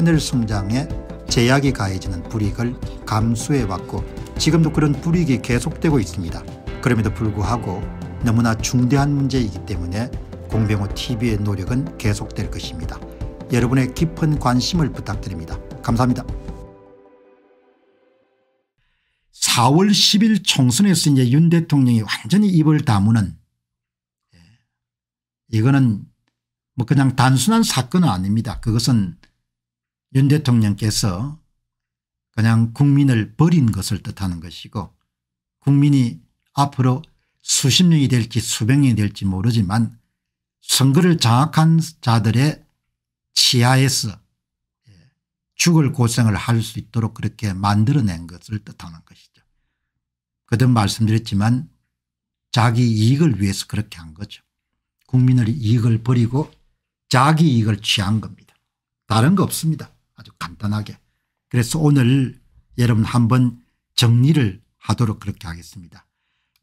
하늘 성장에 제약이 가해지는 불이익을 감수해왔고 지금도 그런 불이익이 계속되고 있습니다. 그럼에도 불구하고 너무나 중대한 문제이기 때문에 공병호 TV의 노력은 계속될 것입니다. 여러분의 깊은 관심을 부탁드립니다. 감사합니다. 4월 10일 총선에서 이제 윤 대통령이 완전히 입을 다무는 예, 이거는 뭐 그냥 단순한 사건은 아닙니다. 그것은 윤 대통령께서 그냥 국민을 버린 것을 뜻하는 것이고 국민이 앞으로 수십 명이 될지 수백 명이 될지 모르지만 선거를 장악한 자들의 치하에서 예, 죽을 고생을 할 수 있도록 그렇게 만들어낸 것을 뜻하는 것이죠. 그든 말씀드렸지만 자기 이익을 위해서 그렇게 한 거죠. 국민을 이익을 버리고 자기 이익을 취한 겁니다. 다른 거 없습니다. 아주 간단하게. 그래서 오늘 여러분 한번 정리를 하도록 그렇게 하겠습니다.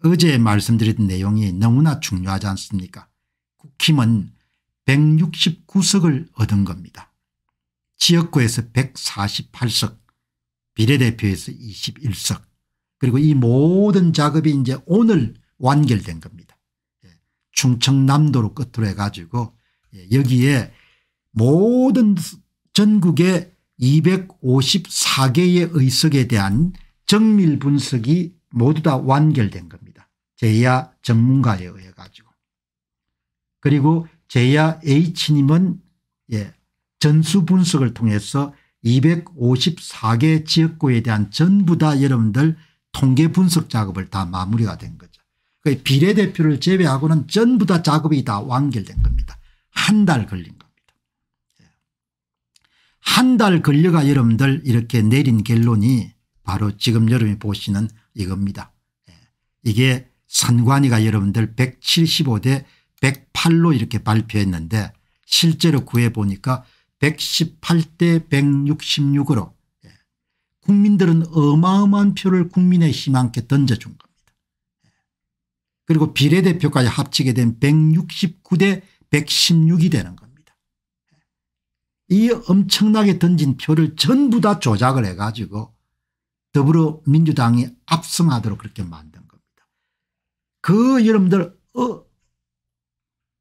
어제 말씀드린 내용이 너무나 중요하지 않습니까 국힘은 169석을 얻은 겁니다. 지역구에서 148석 비례대표에서 21석 그리고 이 모든 작업이 이제 오늘 완결된 겁니다. 예, 충청남도로 끝으로 해가지고 예, 여기에 모든 전국의 254개의 의석에 대한 정밀 분석이 모두 다 완결된 겁니다. 제야 전문가에 의해 가지고. 그리고 제야 H님은 예, 전수 분석을 통해서 254개 지역구에 대한 전부 다 여러분들 통계 분석 작업을 다 마무리가 된 거죠. 그 비례대표를 제외하고는 전부 다 작업이 다 완결된 겁니다. 한 달 걸린 한달 걸려가 여러분들 이렇게 내린 결론이 바로 지금 여러분이 보시는 이겁니다. 예. 이게 선관위가 여러분들 175대 108로 이렇게 발표했는데 실제로 구해보니까 118대 166으로 예. 국민들은 어마어마한 표를 국민의힘 함께 던져준 겁니다. 예. 그리고 비례대표까지 합치게 된 169대 116이 되는 겁니다. 이 엄청나게 던진 표를 전부 다 조작을 해가지고 더불어민주당이 압승하도록 그렇게 만든 겁니다. 그 여러분들 어,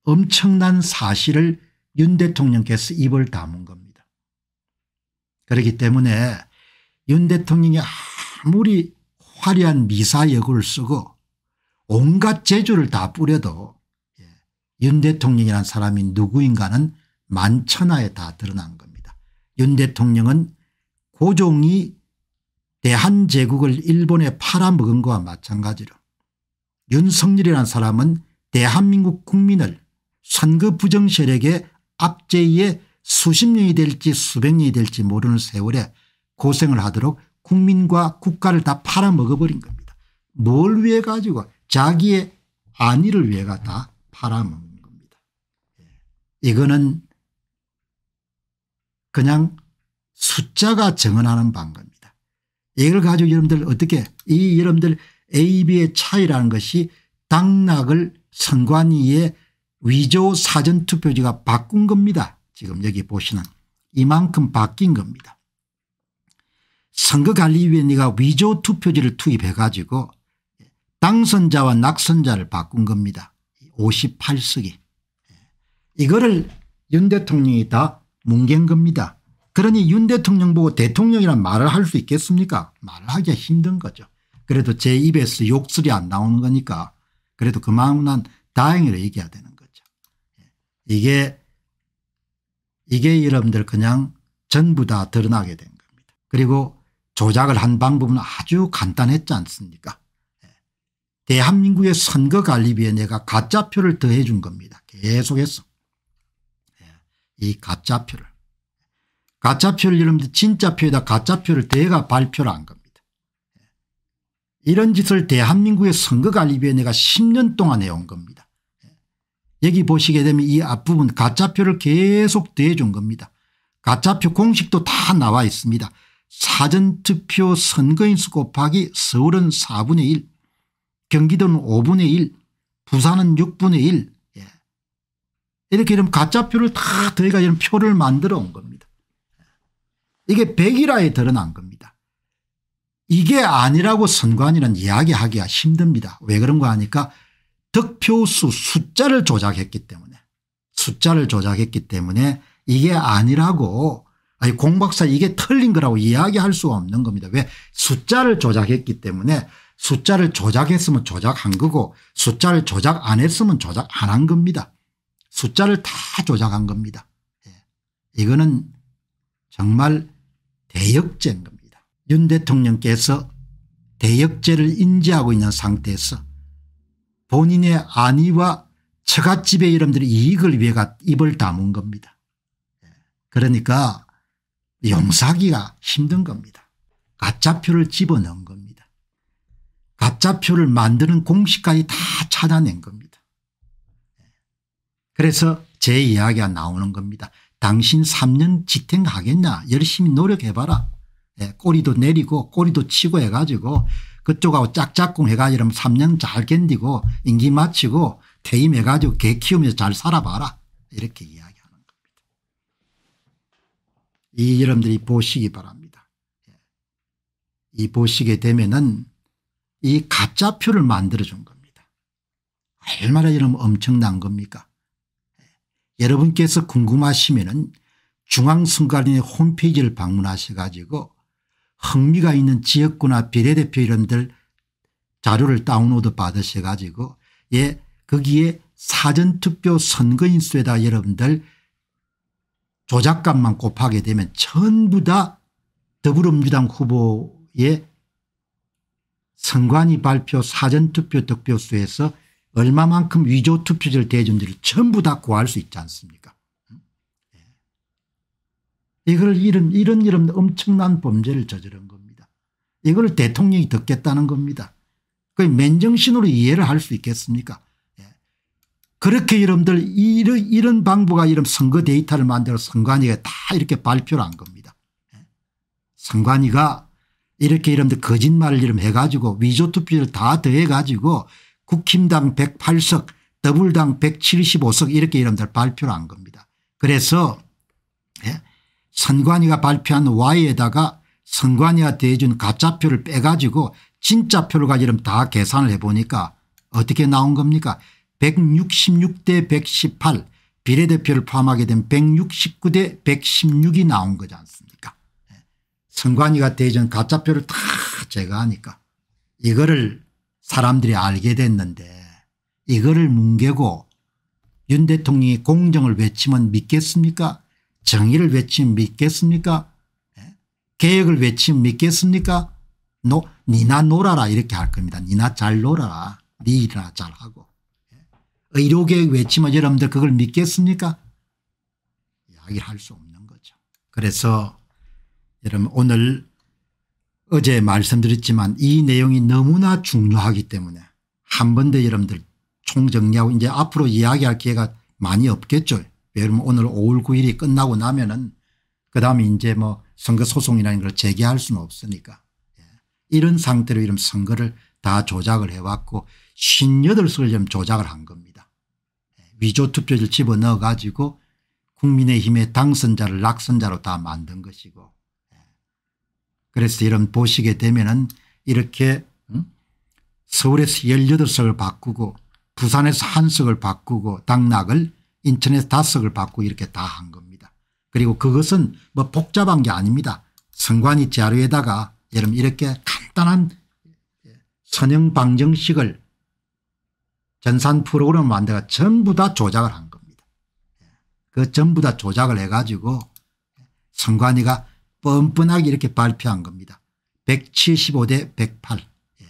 엄청난 사실을 윤 대통령께서 입을 담은 겁니다. 그렇기 때문에 윤 대통령이 아무리 화려한 미사 역을 쓰고 온갖 재주를 다 뿌려도 예, 윤대통령이라 사람이 누구인가는 만천하에 다 드러난 겁니다. 윤 대통령은 고종이 대한제국을 일본에 팔아먹은 것과 마찬가지로 윤석열이라는 사람은 대한민국 국민을 선거 부정 세력의 압제에 수십 년이 될지 수백 년이 될지 모르는 세월에 고생을 하도록 국민과 국가를 다 팔아먹어버린 겁니다. 뭘 위해 가지고 자기의 안위를 위해다 팔아먹는 겁니다. 예. 이거는 그냥 숫자가 증언하는 방법입니다. 이걸 가지고 여러분들 어떻게 이 여러분들 A, B의 차이라는 것이 당락을 선관위의 위조 사전투표지가 바꾼 겁니다. 지금 여기 보시는 이만큼 바뀐 겁니다. 선거관리위원회가 위조 투표지를 투입해 가지고 당선자와 낙선자를 바꾼 겁니다. 58석이. 예. 이거를 윤 대통령이 다 뭉갠 겁니다. 그러니 윤 대통령 보고 대통령이란 말을 할 수 있겠습니까 말을 하기가 힘든 거죠. 그래도 제 입에서 욕설이 안 나오는 거니까 그래도 그만한 다행이라 얘기해야 되는 거죠. 예. 이게 이게 여러분들 그냥 전부 다 드러나게 된 겁니다. 그리고 조작을 한 방법은 아주 간단했지 않습니까 예. 대한민국의 선거관리위원회가 가짜표를 더해 준 겁니다. 계속해서. 이 가짜표를. 가짜표를 여러분들 진짜표에다 가짜표를 대가 발표를 한 겁니다. 이런 짓을 대한민국의 선거관리위원회가 10년 동안 해온 겁니다. 여기 보시게 되면 이 앞부분 가짜표를 계속 대해준 겁니다. 가짜표 공식도 다 나와 있습니다. 사전투표 선거인수 곱하기 서울은 4분의 1 경기도는 5분의 1 부산은 6분의 1 이렇게 이런 가짜표를 다 저희가 이런 표를 만들어 온 겁니다. 이게 백일화에 드러난 겁니다. 이게 아니라고 선관위는 이야기하기가 힘듭니다. 왜 그런가 하니까 득표수 숫자를 조작했기 때문에 숫자를 조작했기 때문에 이게 아니라고 아니 공박사 이게 틀린 거라고 이야기할 수 없는 겁니다. 왜 숫자를 조작했기 때문에 숫자를 조작했으면 조작한 거고 숫자를 조작 안 했으면 조작 안 한 겁니다. 숫자를 다 조작한 겁니다. 예. 이거는 정말 대역죄인 겁니다. 윤 대통령께서 대역죄를 인지하고 있는 상태에서 본인의 안위와 처갓집의 이름들이 이익을 위해 입을 다문 겁니다. 예. 그러니까 용사기가 힘든 겁니다. 가짜표를 집어넣은 겁니다. 가짜표를 만드는 공식까지 다 찾아낸 겁니다. 그래서 제 이야기가 나오는 겁니다. 당신 3년 지탱하겠냐 열심히 노력해봐라. 예, 꼬리도 내리고 꼬리도 치고 해가지고 그쪽하고 짝짝꿍 해가지고 3년 잘 견디고 임기 마치고 퇴임해가지고 개 키우면서 잘 살아봐라 이렇게 이야기하는 겁니다. 이 여러분들이 보시기 바랍니다. 예. 이 보시게 되면은 이 가짜표를 만들어준 겁니다. 얼마나 이러면 엄청난 겁니까 여러분께서 궁금하시면 중앙선관위 홈페이지를 방문하셔 가지고 흥미가 있는 지역구나 비례대표 이름들 자료를 다운로드 받으셔 가지고 예 거기에 사전투표 선거인수에다 여러분들 조작값만 곱하게 되면 전부 다 더불어민주당 후보의 선관위 발표 사전투표 득표수에서 얼마만큼 위조 투표지를대준지를 전부 다 구할 수 있지 않습니까? 예. 이걸 이런 이런 이런 엄청난 범죄를 저지른 겁니다. 이걸 대통령이 듣겠다는 겁니다. 그 맨정신으로 이해를 할 수 있겠습니까? 예. 그렇게 여러분들 이런, 이런 방부가 이런 선거 데이터를 만들어 선관위가 다 이렇게 발표를 한 겁니다. 예. 선관위가 이렇게 여러분들 거짓말을 이름 해가지고 위조 투표를 다 더해가지고 국힘당 108석 더블당 175석 이렇게 이름들 발표를 한 겁니다. 그래서 예, 선관위가 발표한 Y에다가 선관위가 대준 가짜표를 빼가지고 진짜 표를 가지고 다 계산을 해보니까 어떻게 나온 겁니까 166대 118 비례대표를 포함하게 된 169대 116이 나온 거지 않습니까 예, 선관위가 대전 가짜표를 다 제거하니까 이거를 사람들이 알게 됐는데 이거를 뭉개고 윤 대통령이 공정을 외치면 믿겠습니까 정의를 외치면 믿겠습니까 네? 개혁을 외치면 믿겠습니까 노, 니나 놀아라 이렇게 할 겁니다. 니나 잘 놀아라 니나 잘하고 네? 예? 의료계획 외치면 여러분들 그걸 믿겠습니까 이야기할 수 없는 거죠. 그래서 여러분 오늘 어제 말씀드렸지만 이 내용이 너무나 중요하기 때문에 한 번 더 여러분들 총정리하고 이제 앞으로 이야기할 기회가 많이 없겠죠. 왜냐면 오늘 5월 9일이 끝나고 나면은 그 다음에 이제 뭐 선거 소송이라는 걸 제기할 수는 없으니까 예. 이런 상태로 이런 선거를 다 조작을 해왔고 58석을 좀 조작을 한 겁니다. 예. 위조 투표를 집어넣어 가지고 국민의힘의 당선자를 낙선자로 다 만든 것이고 그래서 이런 보시게 되면은 이렇게 서울에서 18석을 바꾸고 부산에서 한 석을 바꾸고 당락을 인천에서 다 석을 바꾸고 이렇게 다 한 겁니다. 그리고 그것은 뭐 복잡한 게 아닙니다. 선관위 자료에다가 여러분 이렇게 간단한 선형 방정식을 전산 프로그램 만들어 전부 다 조작을 한 겁니다. 그 전부 다 조작을 해가지고 선관위가 뻔뻔하게 이렇게 발표한 겁니다. 175대 108. 예.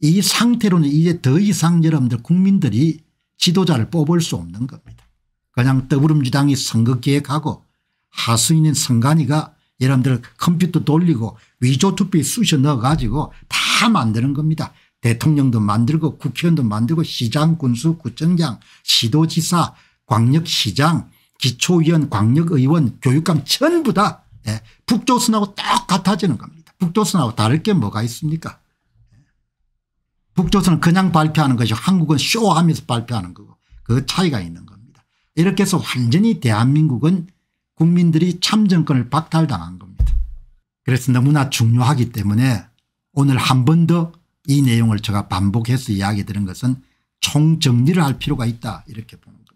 이 상태로는 이제 더 이상 여러분들 국민들이 지도자를 뽑을 수 없는 겁니다. 그냥 더불어민주당이 선거 기획하고 하수인인 선관위가 여러분들 컴퓨터 돌리고 위조투표에 쑤셔 넣어가지고 다 만드는 겁니다. 대통령도 만들고 국회의원도 만들고 시장 군수 구청장 시도지사 광역시장 기초위원 광역의원 교육감 전부 다 예. 북조선하고 딱같아지는 겁니다. 북조선하고 다를 게 뭐가 있습니까? 북조선은 그냥 발표하는 것이 한국은 쇼하면서 발표하는 거고 그 차이가 있는 겁니다. 이렇게 해서 완전히 대한민국은 국민들이 참정권을 박탈당한 겁니다. 그래서 너무나 중요하기 때문에 오늘 한 번 더 이 내용을 제가 반복해서 이야기 드린 것은 총정리를 할 필요가 있다 이렇게 보는 겁니다.